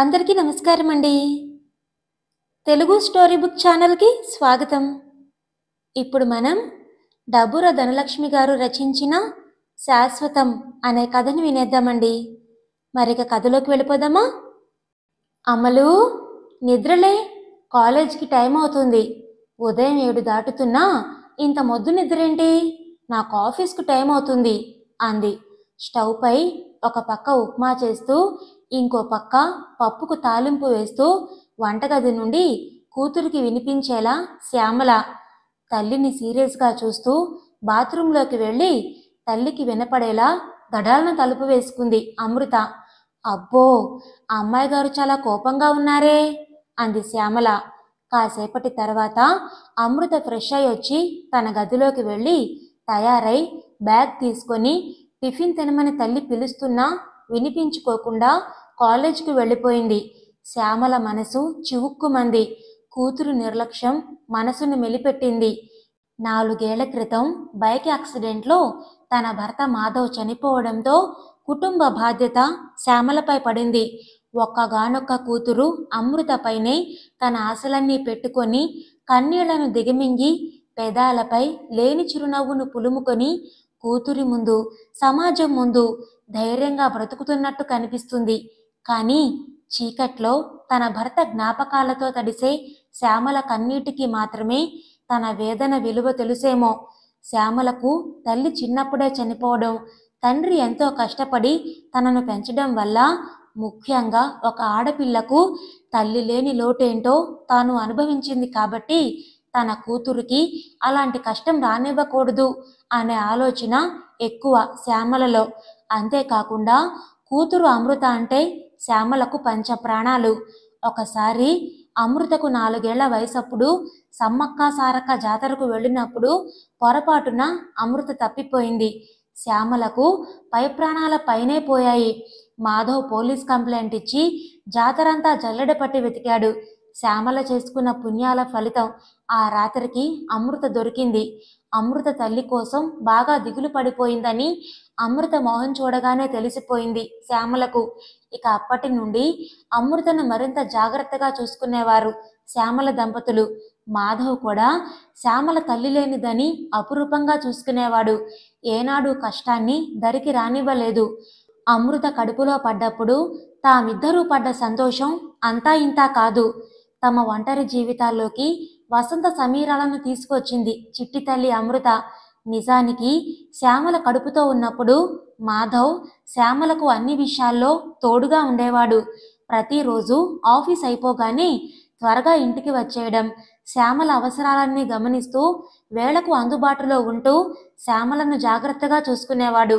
అందరికీ నమస్కారం అండి తెలుగు స్టోరీ బుక్ ఛానల్కి స్వాగతం ఇప్పుడు మనం డబుర ధనలక్ష్మి గారు రచించిన శాశ్వతం అనే కథను వినేద్దామండి మరిక కథలోకి వెళ్ళిపోదామా అమలు నిద్రలే కాలేజీకి టైం అవుతుంది ఉదయం ఏడు దాటుతున్నా ఇంత మొద్దు నిద్రేంటి నాకు ఆఫీస్కు టైం అవుతుంది అంది స్టవ్పై ఒక పక్క ఉప్మా చేస్తూ ఇంకో పక్క పప్పుకు తాలింపు వేస్తూ వంటగది నుండి కూతురికి వినిపించేలా శ్యామల తల్లిని సీరియస్గా చూస్తూ బాత్రూంలోకి వెళ్ళి తల్లికి వినపడేలా గడాలను తలుపు వేసుకుంది అమృత అబ్బో అమ్మాయి గారు చాలా కోపంగా ఉన్నారే అంది శ్యామల కాసేపటి తర్వాత అమృత ఫ్రెష్ అయి వచ్చి తన గదిలోకి వెళ్ళి తయారై బ్యాగ్ తీసుకొని టిఫిన్ తినమని తల్లి పిలుస్తున్నా వినిపించుకోకుండా కాలేజీకి వెళ్ళిపోయింది శ్యామల మనసు చివుక్కుమంది కూతురు నిర్లక్ష్యం మనసును మెలిపెట్టింది నాలుగేళ్ల క్రితం బైక్ యాక్సిడెంట్లో తన భర్త మాధవ్ చనిపోవడంతో కుటుంబ బాధ్యత శ్యామలపై పడింది ఒక్కగానొక్క కూతురు అమృతపైనే తన ఆశలన్నీ పెట్టుకొని కన్నీళ్లను దిగమింగి పెదాలపై లేని చిరునవ్వును పులుముకొని కూతురి ముందు సమాజం ముందు ధైర్యంగా బ్రతుకుతున్నట్టు కనిపిస్తుంది కానీ చీకట్లో తన భర్త జ్ఞాపకాలతో తడిసే శ్యామల కన్నీటికి మాత్రమే తన వేదన విలువ తెలుసేమో శ్యామలకు తల్లి చిన్నప్పుడే చనిపోవడం తండ్రి ఎంతో కష్టపడి తనను పెంచడం వల్ల ముఖ్యంగా ఒక ఆడపిల్లకు తల్లి లేని లోటేంటో తాను అనుభవించింది కాబట్టి తన కూతురికి అలాంటి కష్టం రానివ్వకూడదు అనే ఆలోచన ఎక్కువ శ్యామలలో అంతేకాకుండా కూతురు అమృత అంటే శ్యామలకు పంచ ప్రాణాలు ఒకసారి అమృతకు నాలుగేళ్ల వయసప్పుడు సమ్మక్క సారక్క జాతరకు వెళ్ళినప్పుడు పొరపాటున అమృత తప్పిపోయింది శ్యామలకు పై ప్రాణాల పైనే పోయాయి మాధవ్ పోలీస్ కంప్లైంట్ ఇచ్చి జాతరంతా జల్లెడ పట్టి వెతికాడు శ్యామల చేసుకున్న పుణ్యాల ఫలితం ఆ రాత్రికి అమృత దొరికింది అమృత తల్లి కోసం బాగా దిగులు పడిపోయిందని అమృత మోహన్ చూడగానే తెలిసిపోయింది శ్యామలకు ఇక అప్పటి నుండి అమృతను మరింత జాగ్రత్తగా చూసుకునేవారు శ్యామల దంపతులు మాధవ్ కూడా శ్యామల తల్లి లేనిదని అపురూపంగా చూసుకునేవాడు ఏనాడు కష్టాన్ని దరికి రానివ్వలేదు అమృత కడుపులో పడ్డప్పుడు తామిద్దరూ పడ్డ సంతోషం అంతా ఇంతా కాదు తమ ఒంటరి జీవితాల్లోకి వసంత సమీరాలను తీసుకొచ్చింది చిట్టి తల్లి అమృత నిజానికి శ్యామల కడుపుతో ఉన్నప్పుడు మాధవ్ శ్యామలకు అన్ని విషయాల్లో తోడుగా ఉండేవాడు ప్రతిరోజు ఆఫీస్ అయిపోగానే త్వరగా ఇంటికి వచ్చేయడం శ్యామల అవసరాలన్నీ గమనిస్తూ వేళకు అందుబాటులో ఉంటూ శ్యామలను జాగ్రత్తగా చూసుకునేవాడు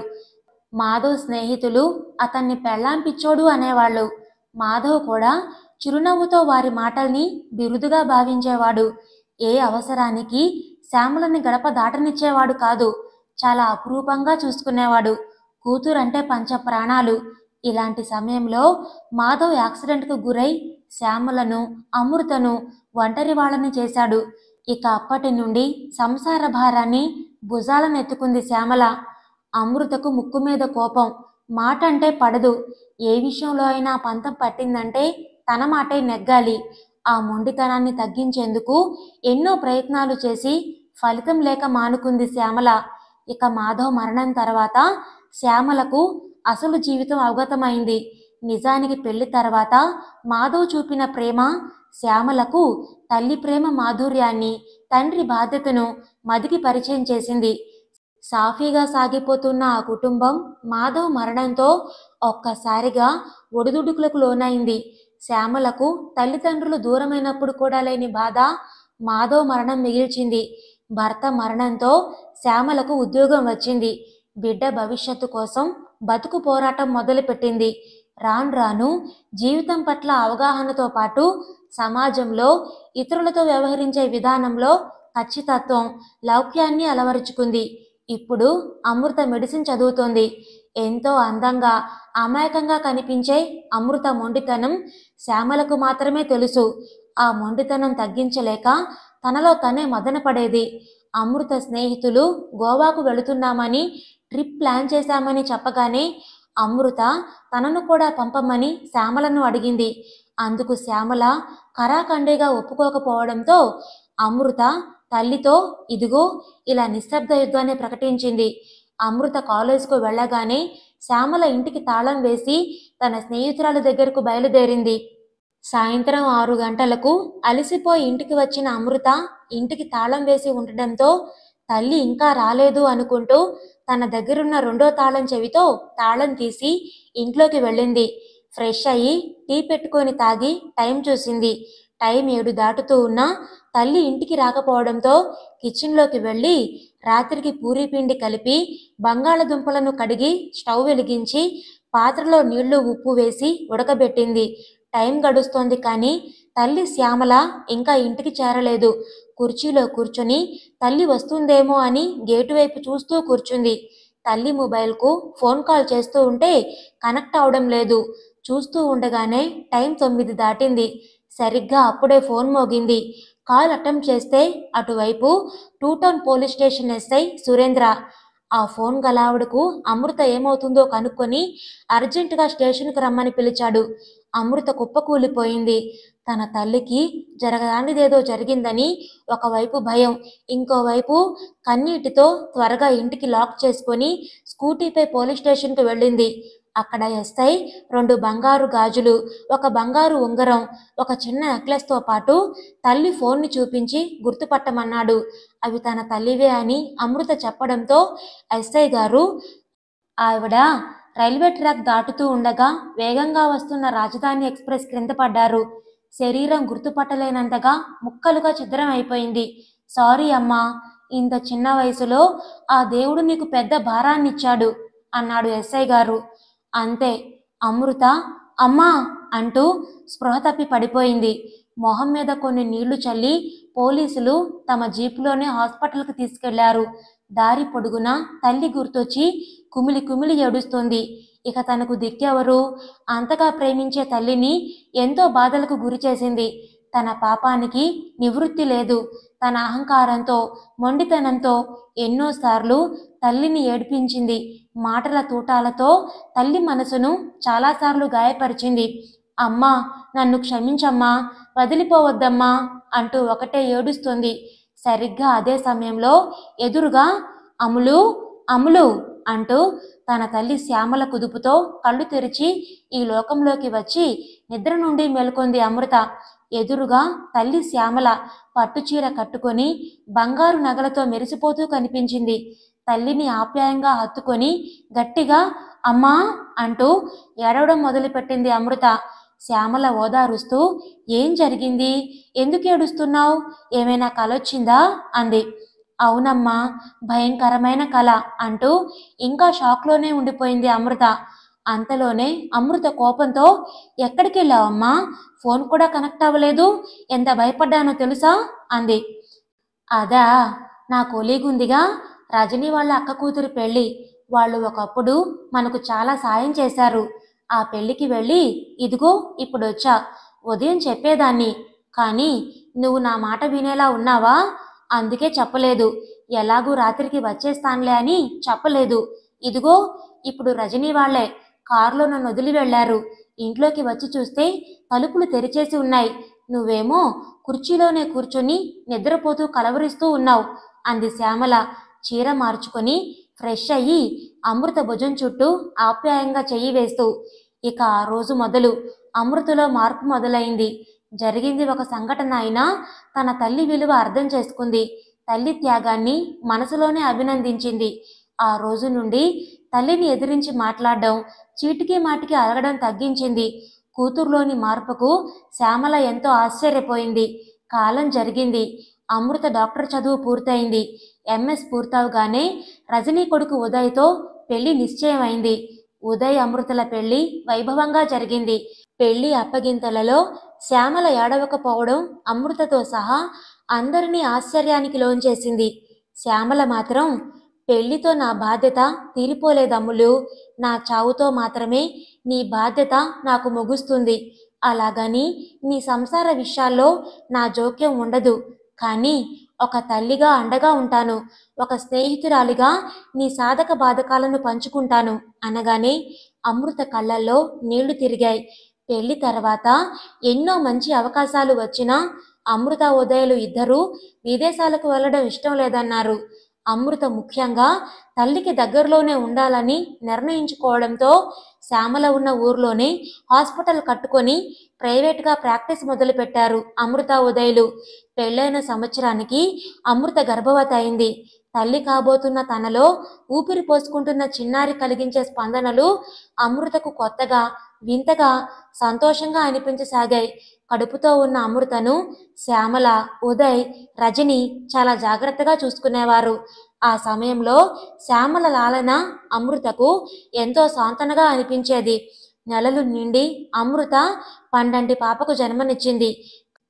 మాధవ్ స్నేహితులు అతన్ని పెళ్ళాంపిచ్చోడు అనేవాళ్ళు మాధవ్ కూడా చిరునవ్వుతో వారి మాటల్ని బిరుదుగా భావించేవాడు ఏ అవసరానికి శ్యాములని గడప దాటనిచ్చేవాడు కాదు చాలా అపురూపంగా చూసుకునేవాడు కూతురంటే పంచ ప్రాణాలు ఇలాంటి సమయంలో మాధవ్ యాక్సిడెంట్కు గురై శ్యాములను అమృతను ఒంటరి వాళ్ళని చేశాడు ఇక అప్పటి నుండి సంసార భారాన్ని భుజాలనెత్తుకుంది శ్యామల అమృతకు ముక్కు మీద కోపం మాట అంటే పడదు ఏ విషయంలో అయినా పంతం పట్టిందంటే తన మాటే నెగ్గాలి ఆ మొండితనాన్ని తగ్గించేందుకు ఎన్నో ప్రయత్నాలు చేసి ఫలితం లేక మానుకుంది శ్యామల ఇక మాధవ్ మరణం తర్వాత శ్యామలకు అసలు జీవితం అవగతమైంది నిజానికి పెళ్లి తర్వాత మాధవ్ చూపిన ప్రేమ శ్యామలకు తల్లి ప్రేమ మాధుర్యాన్ని తండ్రి బాధ్యతను మదికి పరిచయం చేసింది సాఫీగా సాగిపోతున్న ఆ కుటుంబం మాధవ్ మరణంతో ఒక్కసారిగా ఒడిదుడుకులకు లోనైంది శ్యామలకు తల్లిదండ్రులు దూరమైనప్పుడు కూడా లేని బాధ మాధవ్ మరణం మిగిల్చింది భర్త మరణంతో శ్యామలకు ఉద్యోగం వచ్చింది బిడ్డ భవిష్యత్తు కోసం బతుకు పోరాటం మొదలుపెట్టింది రాను రాను జీవితం పట్ల అవగాహనతో పాటు సమాజంలో ఇతరులతో వ్యవహరించే విధానంలో ఖచ్చితత్వం లౌక్యాన్ని అలవరుచుకుంది ఇప్పుడు అమృత మెడిసిన్ చదువుతోంది ఎంతో అందంగా అమాయకంగా కనిపించే అమృత మొండితనం శ్యామలకు మాత్రమే తెలుసు ఆ మొండితనం తగ్గించలేక తనలో తనే మదనపడేది అమృత స్నేహితులు గోవాకు వెళుతున్నామని ట్రిప్ ప్లాన్ చేశామని చెప్పగానే అమృత తనను కూడా పంపమని శ్యామలను అడిగింది అందుకు శ్యామల కరాఖండీగా ఒప్పుకోకపోవడంతో అమృత తల్లితో ఇదిగో ఇలా నిశ్శబ్ద యుద్ధాన్ని ప్రకటించింది అమృత కాలేజ్కు వెళ్ళగానే శ్యామల ఇంటికి తాళం వేసి తన స్నేహితురాల దగ్గరకు బయలుదేరింది సాయంత్రం ఆరు గంటలకు అలసిపోయి ఇంటికి వచ్చిన అమృత ఇంటికి తాళం వేసి ఉండడంతో తల్లి ఇంకా రాలేదు అనుకుంటూ తన దగ్గరున్న రెండో తాళం చెవితో తాళం తీసి ఇంట్లోకి వెళ్ళింది ఫ్రెష్ అయ్యి టీ పెట్టుకొని తాగి టైం చూసింది టైం ఏడు దాటుతూ ఉన్నా తల్లి ఇంటికి రాకపోవడంతో కిచెన్లోకి వెళ్ళి రాత్రికి పూరీ పిండి కలిపి బంగాళదుంపలను కడిగి స్టవ్ వెలిగించి పాత్రలో నీళ్లు ఉప్పు వేసి ఉడకబెట్టింది టైం గడుస్తోంది కానీ తల్లి శ్యామల ఇంకా ఇంటికి చేరలేదు కుర్చీలో కూర్చొని తల్లి వస్తుందేమో అని గేటు వైపు చూస్తూ కూర్చుంది తల్లి మొబైల్కు ఫోన్ కాల్ చేస్తూ ఉంటే కనెక్ట్ అవడం లేదు చూస్తూ ఉండగానే టైం తొమ్మిది దాటింది సరిగ్గా అప్పుడే ఫోన్ మోగింది కాల్ అటెంప్ట్ చేస్తే అటువైపు two town police station SI Surendra ఆ ఫోన్ గలావుడుకు అమృత ఏమవుతుందో కనుక్కొని అర్జెంటుగా స్టేషన్కు రమ్మని పిలిచాడు అమృత కుప్పకూలిపోయింది తన తల్లికి జరగదానిదేదో జరిగిందని ఒకవైపు భయం ఇంకోవైపు కన్నీటితో త్వరగా ఇంటికి లాక్ చేసుకొని స్కూటీపై పోలీస్ స్టేషన్కు వెళ్ళింది అక్కడ ఎస్ఐ రెండు బంగారు గాజులు ఒక బంగారు ఉంగరం ఒక చిన్న నెక్లెస్తో పాటు తల్లి ఫోన్ని చూపించి గుర్తుపట్టమన్నాడు అవి తన తల్లివే అని అమృత చెప్పడంతో ఎస్ఐ గారు ఆవిడ రైల్వే ట్రాక్ దాటుతూ ఉండగా వేగంగా వస్తున్న రాజధాని ఎక్స్ప్రెస్ క్రింద పడ్డారు శరీరం గుర్తుపట్టలేనంతగా ముక్కలుగా అయిపోయింది సారీ అమ్మా ఇంత చిన్న వయసులో ఆ దేవుడు నీకు పెద్ద భారాన్నిచ్చాడు అన్నాడు ఎస్ఐ గారు అంతే అమృత అమ్మా అంటూ స్పృహ తప్పి పడిపోయింది మొహం మీద కొన్ని నీళ్లు చల్లి పోలీసులు తమ జీపులోనే హాస్పిటల్కి తీసుకెళ్లారు దారి పొడుగున తల్లి గుర్తొచ్చి కుమిలి కుమిలి ఏడుస్తుంది ఇక తనకు దిక్కెవరు అంతగా ప్రేమించే తల్లిని ఎంతో బాధలకు గురి చేసింది తన పాపానికి నివృత్తి లేదు తన అహంకారంతో మొండితనంతో ఎన్నోసార్లు తల్లిని ఏడిపించింది మాటల తూటాలతో తల్లి మనసును చాలాసార్లు గాయపరిచింది అమ్మా నన్ను క్షమించమ్మా వదిలిపోవద్దమ్మా అంటూ ఒకటే ఏడుస్తుంది సరిగ్గా అదే సమయంలో ఎదురుగా అములు అములు అంటూ తన తల్లి శ్యామల కుదుపుతో కళ్ళు తెరిచి ఈ లోకంలోకి వచ్చి నిద్ర నుండి మేల్కొంది అమృత ఎదురుగా తల్లి శ్యామల పట్టుచీర కట్టుకొని బంగారు నగలతో మెరిసిపోతూ కనిపించింది తల్లిని ఆప్యాయంగా హత్తుకొని గట్టిగా అమ్మా అంటూ ఏడవడం మొదలుపెట్టింది అమృత శ్యామల ఓదారుస్తూ ఏం జరిగింది ఎందుకు ఏడుస్తున్నావు ఏమైనా కలొచ్చిందా అంది అవునమ్మా భయంకరమైన కళ అంటూ ఇంకా షాక్లోనే ఉండిపోయింది అమృత అంతలోనే అమృత కోపంతో ఎక్కడికి వెళ్ళావమ్మా ఫోన్ కూడా కనెక్ట్ అవ్వలేదు ఎంత భయపడ్డానో తెలుసా అంది అదా నా కోలీగుందిగా రజనీ వాళ్ళ అక్క కూతురు పెళ్ళి వాళ్ళు ఒకప్పుడు మనకు చాలా సాయం చేశారు ఆ పెళ్ళికి వెళ్ళి ఇదిగో ఇప్పుడు వచ్చా ఉదయం చెప్పేదాన్ని కానీ నువ్వు నా మాట వినేలా ఉన్నావా అందుకే చెప్పలేదు ఎలాగూ రాత్రికి వచ్చేస్తానులే అని చెప్పలేదు ఇదిగో ఇప్పుడు రజనీ వాళ్ళే కారులో నన్ను వదిలి వెళ్లారు ఇంట్లోకి వచ్చి చూస్తే తలుపులు తెరిచేసి ఉన్నాయి నువ్వేమో కుర్చీలోనే కూర్చొని నిద్రపోతూ కలవరిస్తూ ఉన్నావు అంది శ్యామల చీర మార్చుకొని ఫ్రెష్ అయ్యి అమృత భుజం చుట్టూ ఆప్యాయంగా చెయ్యి వేస్తూ ఇక ఆ రోజు మొదలు అమృతలో మార్పు మొదలైంది జరిగింది ఒక సంఘటన అయినా తన తల్లి విలువ అర్థం చేసుకుంది తల్లి త్యాగాన్ని మనసులోనే అభినందించింది ఆ రోజు నుండి తల్లిని ఎదిరించి మాట్లాడడం చీటికి మాటికి అరగడం తగ్గించింది కూతుర్లోని మార్పుకు శ్యామల ఎంతో ఆశ్చర్యపోయింది కాలం జరిగింది అమృత డాక్టర్ చదువు పూర్తయింది ఎంఎస్ పూర్తవగానే రజనీ కొడుకు ఉదయ్తో పెళ్లి నిశ్చయమైంది ఉదయ్ అమృతల పెళ్లి వైభవంగా జరిగింది పెళ్లి అప్పగింతలలో శ్యామల ఏడవకపోవడం అమృతతో సహా అందరినీ ఆశ్చర్యానికి లోంచేసింది శ్యామల మాత్రం పెళ్లితో నా బాధ్యత తీరిపోలేదమ్ములు నా చావుతో మాత్రమే నీ బాధ్యత నాకు ముగుస్తుంది అలాగని నీ సంసార విషయాల్లో నా జోక్యం ఉండదు కానీ ఒక తల్లిగా అండగా ఉంటాను ఒక స్నేహితురాలిగా నీ సాధక బాధకాలను పంచుకుంటాను అనగానే అమృత కళ్ళల్లో నీళ్లు తిరిగాయి పెళ్లి తర్వాత ఎన్నో మంచి అవకాశాలు వచ్చినా అమృత ఉదయలు ఇద్దరూ విదేశాలకు వెళ్ళడం ఇష్టం లేదన్నారు అమృత ముఖ్యంగా తల్లికి దగ్గరలోనే ఉండాలని నిర్ణయించుకోవడంతో శ్యామల ఉన్న ఊర్లోనే హాస్పిటల్ కట్టుకొని ప్రైవేట్గా ప్రాక్టీస్ మొదలుపెట్టారు అమృత ఉదయలు పెళ్ళైన సంవత్సరానికి అమృత గర్భవతి అయింది తల్లి కాబోతున్న తనలో ఊపిరి పోసుకుంటున్న చిన్నారి కలిగించే స్పందనలు అమృతకు కొత్తగా వింతగా సంతోషంగా అనిపించసాగాయి కడుపుతో ఉన్న అమృతను శ్యామల ఉదయ్ రజని చాలా జాగ్రత్తగా చూసుకునేవారు ఆ సమయంలో శ్యామల లాలన అమృతకు ఎంతో సాంతనగా అనిపించేది నెలలు నిండి అమృత పండంటి పాపకు జన్మనిచ్చింది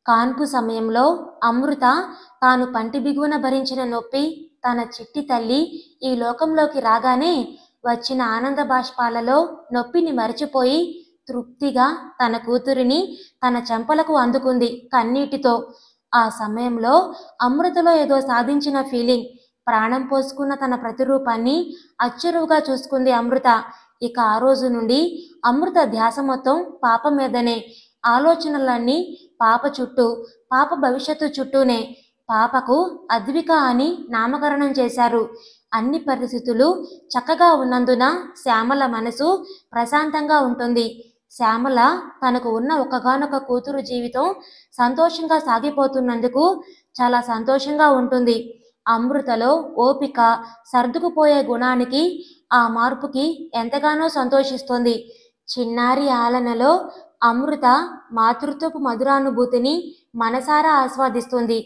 కాన్పు సమయంలో అమృత తాను పంటి బిగువన భరించిన నొప్పి తన చిట్టి తల్లి ఈ లోకంలోకి రాగానే వచ్చిన ఆనంద బాష్పాలలో నొప్పిని మరచిపోయి తృప్తిగా తన కూతురిని తన చెంపలకు అందుకుంది కన్నీటితో ఆ సమయంలో అమృతలో ఏదో సాధించిన ఫీలింగ్ ప్రాణం పోసుకున్న తన ప్రతిరూపాన్ని అచ్చురువుగా చూసుకుంది అమృత ఇక ఆ రోజు నుండి అమృత ధ్యాస మొత్తం పాప మీదనే ఆలోచనలన్నీ పాప చుట్టూ పాప భవిష్యత్తు చుట్టూనే పాపకు అద్విక అని నామకరణం చేశారు అన్ని పరిస్థితులు చక్కగా ఉన్నందున శ్యామల మనసు ప్రశాంతంగా ఉంటుంది శ్యామల తనకు ఉన్న ఒకగానొక కూతురు జీవితం సంతోషంగా సాగిపోతున్నందుకు చాలా సంతోషంగా ఉంటుంది అమృతలో ఓపిక సర్దుకుపోయే గుణానికి ఆ మార్పుకి ఎంతగానో సంతోషిస్తుంది చిన్నారి ఆలనలో అమృత మాతృత్వపు మధురానుభూతిని మనసారా ఆస్వాదిస్తుంది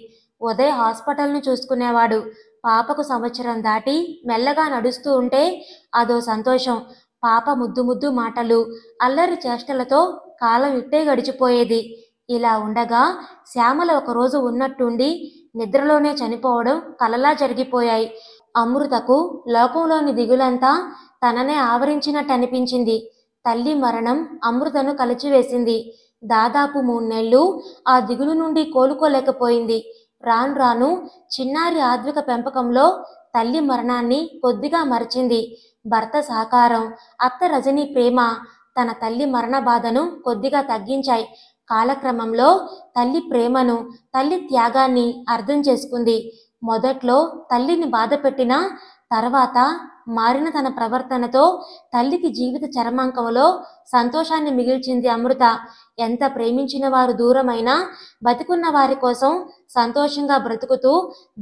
ఉదయ్ హాస్పిటల్ను చూసుకునేవాడు పాపకు సంవత్సరం దాటి మెల్లగా నడుస్తూ ఉంటే అదో సంతోషం పాప ముద్దు ముద్దు మాటలు అల్లరి చేష్టలతో కాలం ఇట్టే గడిచిపోయేది ఇలా ఉండగా శ్యామల ఒకరోజు ఉన్నట్టుండి నిద్రలోనే చనిపోవడం కలలా జరిగిపోయాయి అమృతకు లోకంలోని దిగులంతా తననే ఆవరించినట్టు అనిపించింది తల్లి మరణం అమృతను కలిచివేసింది దాదాపు మూడు నెలలు ఆ దిగులు నుండి కోలుకోలేకపోయింది రాను రాను చిన్నారి ఆధ్విక పెంపకంలో తల్లి మరణాన్ని కొద్దిగా మరిచింది భర్త సహకారం అత్త రజని ప్రేమ తన తల్లి మరణ బాధను కొద్దిగా తగ్గించాయి కాలక్రమంలో తల్లి ప్రేమను తల్లి త్యాగాన్ని అర్థం చేసుకుంది మొదట్లో తల్లిని బాధ తర్వాత మారిన తన ప్రవర్తనతో తల్లికి జీవిత చరమాంకంలో సంతోషాన్ని మిగిల్చింది అమృత ఎంత ప్రేమించిన వారు దూరమైనా బతికున్న వారి కోసం సంతోషంగా బ్రతుకుతూ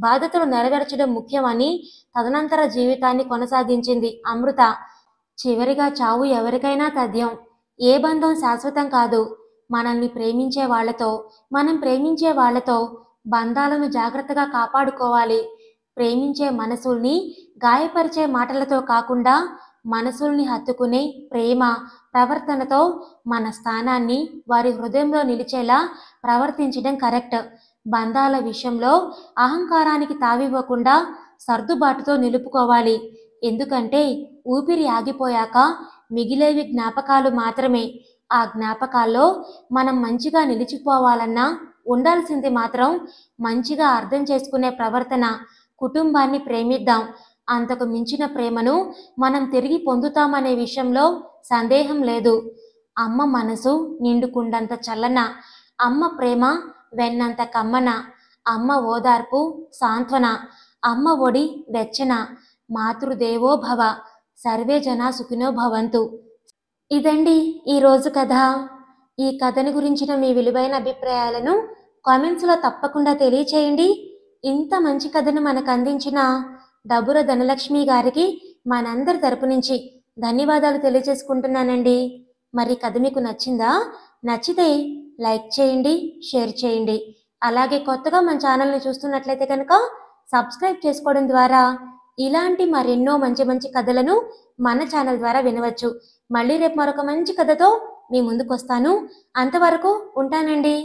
బాధ్యతలు నెరవేర్చడం ముఖ్యమని తదనంతర జీవితాన్ని కొనసాగించింది అమృత చివరిగా చావు ఎవరికైనా తథ్యం ఏ బంధం శాశ్వతం కాదు మనల్ని ప్రేమించే వాళ్లతో మనం ప్రేమించే వాళ్లతో బంధాలను జాగ్రత్తగా కాపాడుకోవాలి ప్రేమించే మనసుల్ని గాయపరిచే మాటలతో కాకుండా మనసుల్ని హత్తుకునే ప్రేమ ప్రవర్తనతో మన స్థానాన్ని వారి హృదయంలో నిలిచేలా ప్రవర్తించడం కరెక్ట్ బంధాల విషయంలో అహంకారానికి తావివ్వకుండా సర్దుబాటుతో నిలుపుకోవాలి ఎందుకంటే ఊపిరి ఆగిపోయాక మిగిలేవి జ్ఞాపకాలు మాత్రమే ఆ జ్ఞాపకాల్లో మనం మంచిగా నిలిచిపోవాలన్నా ఉండాల్సింది మాత్రం మంచిగా అర్థం చేసుకునే ప్రవర్తన కుటుంబాన్ని ప్రేమిద్దాం అంతకు మించిన ప్రేమను మనం తిరిగి పొందుతామనే విషయంలో సందేహం లేదు అమ్మ మనసు నిండుకుండంత చల్లన అమ్మ ప్రేమ వెన్నంత కమ్మన అమ్మ ఓదార్పు సాంత్వన అమ్మ ఒడి వెచ్చన మాతృదేవోభవ సర్వే జనా సుఖినో భవంతు ఇదండి ఈరోజు కథ ఈ కథని గురించిన మీ విలువైన అభిప్రాయాలను కామెంట్స్లో తప్పకుండా తెలియచేయండి ఇంత మంచి కథను మనకు అందించిన డబుర ధనలక్ష్మి గారికి మనందరి తరపు నుంచి ధన్యవాదాలు తెలియజేసుకుంటున్నానండి మరి కథ మీకు నచ్చిందా నచ్చితే లైక్ చేయండి షేర్ చేయండి అలాగే కొత్తగా మన ఛానల్ని చూస్తున్నట్లయితే కనుక సబ్స్క్రైబ్ చేసుకోవడం ద్వారా ఇలాంటి మరెన్నో మంచి మంచి కథలను మన ఛానల్ ద్వారా వినవచ్చు మళ్ళీ రేపు మరొక మంచి కథతో మీ ముందుకు వస్తాను అంతవరకు ఉంటానండి